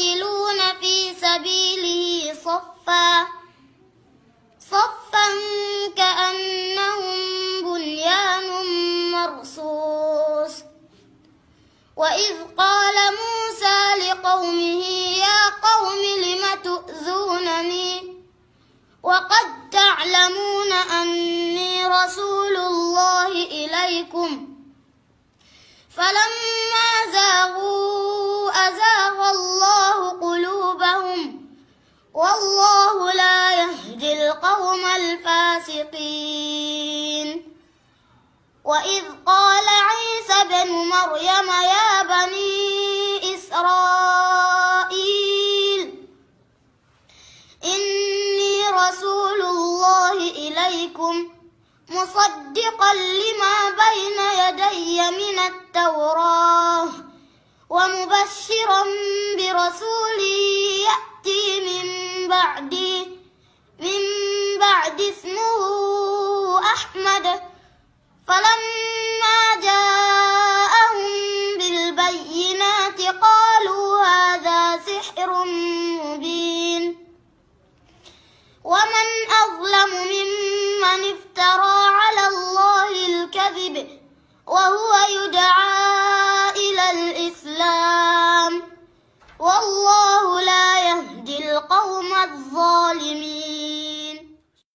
يقاتلون في سبيله صفا صفا كأنهم بنيان مرصوص وإذ قال موسى لقومه يا قوم لم تؤذونني وقد تعلمون أني رسول الله إليكم فلما والله لا يهدي القوم الفاسقين وإذ قال عيسى بن مريم يا بني إسرائيل إني رسول الله إليكم مصدقا لما بين يدي من التوراة ومبشرا برسول ولد اسمه أحمد فلما جاءهم بالبينات قالوا هذا سحر مبين ومن أظلم ممن افترى على الله الكذب وهو يدعى إلى الإسلام والله لا يهدي القوم الظالمين